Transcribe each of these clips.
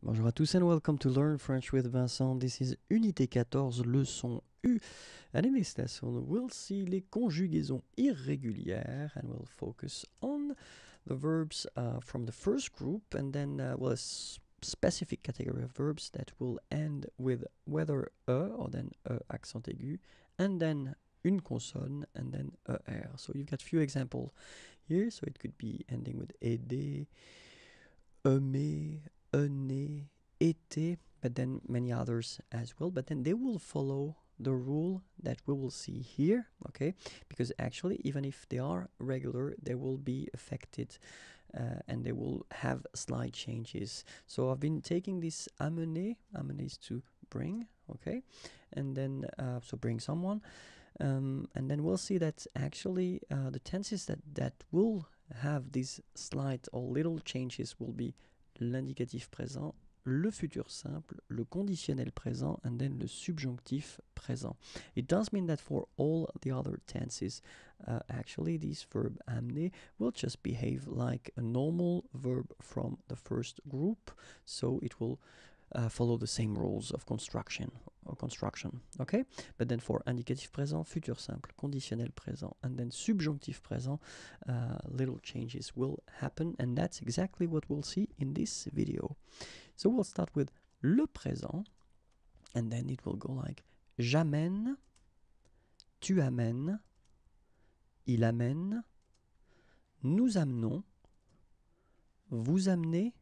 Bonjour à tous and welcome to Learn French with Vincent. This is Unité 14, leçon U. And in this lesson, we'll see les conjugaisons irrégulières and we'll focus on the verbs uh, from the first group and then, uh, well, a specific category of verbs that will end with whether E or then E accent aigu and then une consonne and then e, r. So you've got few examples here. So it could be ending with ED, aimer, e Ene, Ete, but then many others as well. But then they will follow the rule that we will see here, okay? Because actually, even if they are regular, they will be affected uh, and they will have slight changes. So I've been taking this amené, amené is to bring, okay? And then, uh, so bring someone. Um, and then we'll see that actually uh, the tenses that, that will have these slight or little changes will be l'indicatif présent, le futur simple, le conditionnel présent, and then le subjonctif présent. It does mean that for all the other tenses, uh, actually, this verb amener will just behave like a normal verb from the first group, so it will uh, follow the same rules of construction, construction. Okay? But then for indicative présent, futur simple, conditionnel présent, and then subjonctif présent, uh, little changes will happen, and that's exactly what we'll see in this video. So we'll start with le présent, and then it will go like j'amène, tu amènes, il amène, nous amenons, vous amenez,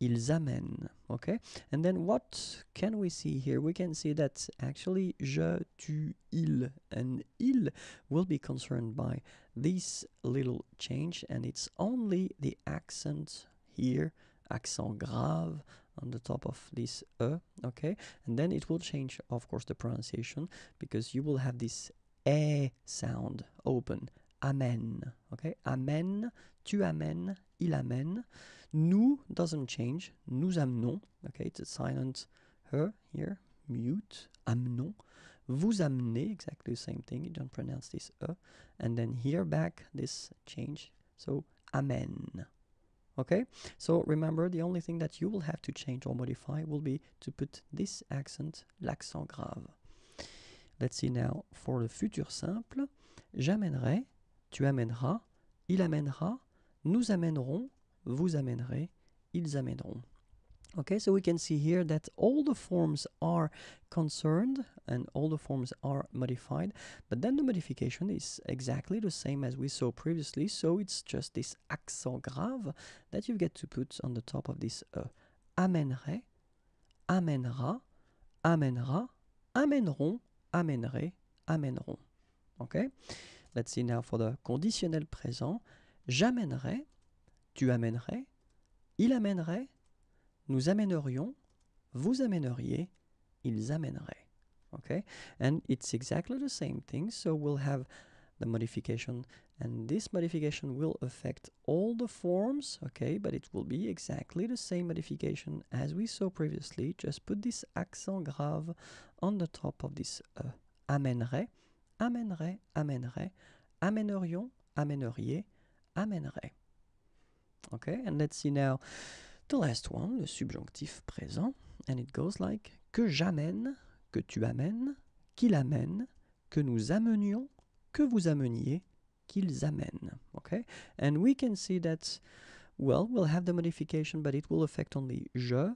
ils amènent. Okay? And then what can we see here? We can see that actually je, tu, il, and il will be concerned by this little change, and it's only the accent here, accent grave on the top of this e, okay? And then it will change, of course, the pronunciation because you will have this e sound open Amen, Okay? Amène, tu amènes, il amène. Nous doesn't change. Nous amenons. Okay? It's a silent her here. Mute. Amenons. Vous amenez. Exactly the same thing. You don't pronounce this e. And then here back this change. So amen. Okay, so remember the only thing that you will have to change or modify will be to put this accent, l'accent grave. Let's see now for the futur simple. J'amènerai, tu amèneras, il amènera, nous amènerons, vous amènerez, ils amèneront. Okay, so we can see here that all the forms are concerned and all the forms are modified, but then the modification is exactly the same as we saw previously, so it's just this accent grave that you get to put on the top of this uh, Amènerai, amènera, amènera, amèneront, amènerai, amèneront. Okay? Let's see now for the conditionnel présent. J'amènerai, tu amènerais, il amènerait, nous amènerions, vous amèneriez, ils amèneraient. Okay? And it's exactly the same thing, so we'll have the modification and this modification will affect all the forms, okay? But it will be exactly the same modification as we saw previously. Just put this accent grave on the top of this uh, amènerait amènerait, amènerait, amènerions, amèneriez, amènerait. Okay, and let's see now the last one, le subjonctif présent, and it goes like que j'amène, que tu amènes, qu'il amène, que nous amenions, que vous ameniez, qu'ils amènent. Okay, and we can see that, well, we'll have the modification, but it will affect only je,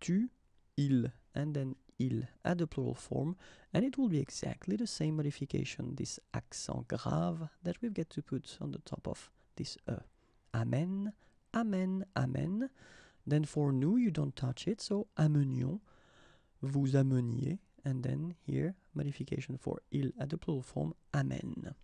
tu, il, and then il at the plural form and it will be exactly the same modification, this accent grave that we get to put on the top of this e. Amen, amen, amen. Then for nous, you don't touch it, so amenions, vous ameniez, and then here, modification for il at the plural form, amen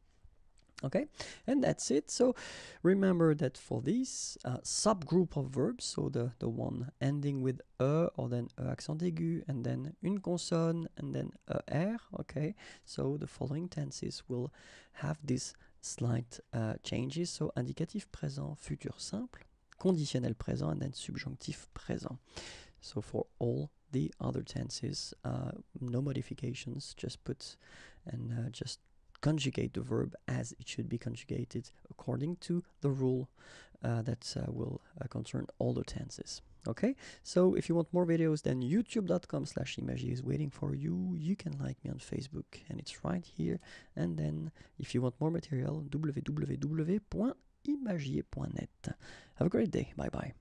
okay and that's it so remember that for these uh, subgroup of verbs so the the one ending with e or then e accent aigu and then une consonne and then er okay so the following tenses will have these slight uh, changes so indicative présent futur simple conditionnel présent and then subjunctive présent so for all the other tenses uh, no modifications just put and uh, just conjugate the verb as it should be conjugated according to the rule uh, that uh, will uh, concern all the tenses. Okay, so if you want more videos, then youtube.com slash is waiting for you. You can like me on Facebook, and it's right here. And then if you want more material, www.imagier.net. Have a great day. Bye bye.